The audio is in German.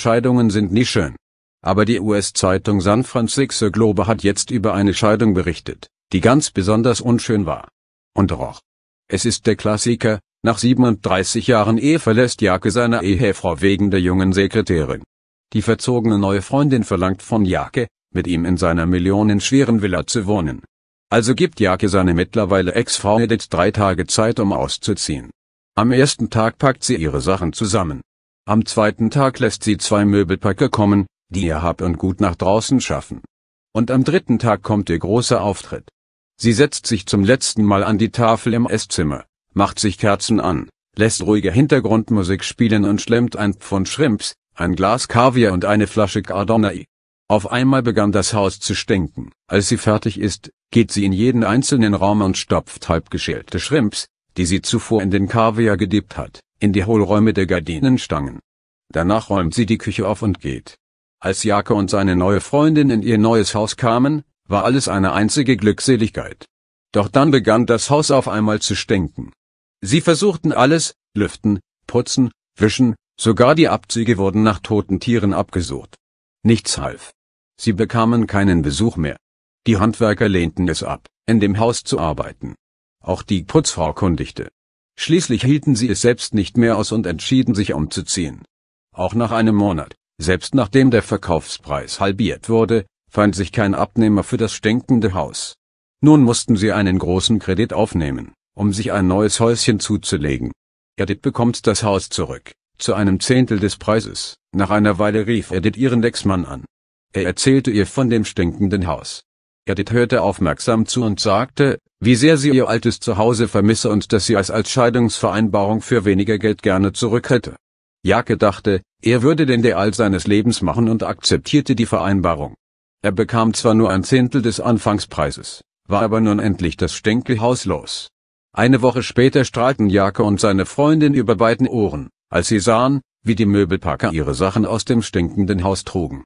Scheidungen sind nie schön. Aber die US-Zeitung San Francisco Globe hat jetzt über eine Scheidung berichtet, die ganz besonders unschön war. Und roch. Es ist der Klassiker, nach 37 Jahren Ehe verlässt Jake seine Ehefrau wegen der jungen Sekretärin. Die verzogene neue Freundin verlangt von Jake, mit ihm in seiner millionenschweren Villa zu wohnen. Also gibt Jake seine mittlerweile Ex-Frau Edith drei Tage Zeit um auszuziehen. Am ersten Tag packt sie ihre Sachen zusammen, am zweiten Tag lässt sie zwei Möbelpacker kommen, die ihr Hab und Gut nach draußen schaffen. Und am dritten Tag kommt ihr großer Auftritt. Sie setzt sich zum letzten Mal an die Tafel im Esszimmer, macht sich Kerzen an, lässt ruhige Hintergrundmusik spielen und schlemmt ein Pfund Schrimps, ein Glas Kaviar und eine Flasche Chardonnay. Auf einmal begann das Haus zu stinken. Als sie fertig ist, geht sie in jeden einzelnen Raum und stopft halbgeschälte Schrimps, die sie zuvor in den Kaviar gedippt hat in die Hohlräume der Gardinenstangen. Danach räumt sie die Küche auf und geht. Als Jake und seine neue Freundin in ihr neues Haus kamen, war alles eine einzige Glückseligkeit. Doch dann begann das Haus auf einmal zu stinken. Sie versuchten alles, lüften, putzen, wischen, sogar die Abzüge wurden nach toten Tieren abgesucht. Nichts half. Sie bekamen keinen Besuch mehr. Die Handwerker lehnten es ab, in dem Haus zu arbeiten. Auch die Putzfrau kundigte, Schließlich hielten sie es selbst nicht mehr aus und entschieden sich umzuziehen. Auch nach einem Monat, selbst nachdem der Verkaufspreis halbiert wurde, fand sich kein Abnehmer für das stinkende Haus. Nun mussten sie einen großen Kredit aufnehmen, um sich ein neues Häuschen zuzulegen. Edith bekommt das Haus zurück, zu einem Zehntel des Preises. Nach einer Weile rief Edith ihren Ex-Mann an. Er erzählte ihr von dem stinkenden Haus. Edith hörte aufmerksam zu und sagte, wie sehr sie ihr altes Zuhause vermisse und dass sie es als Scheidungsvereinbarung für weniger Geld gerne zurück hätte. Jake dachte, er würde den Deal seines Lebens machen und akzeptierte die Vereinbarung. Er bekam zwar nur ein Zehntel des Anfangspreises, war aber nun endlich das Stänkelhaus los. Eine Woche später strahlten Jake und seine Freundin über beiden Ohren, als sie sahen, wie die Möbelpacker ihre Sachen aus dem stinkenden Haus trugen.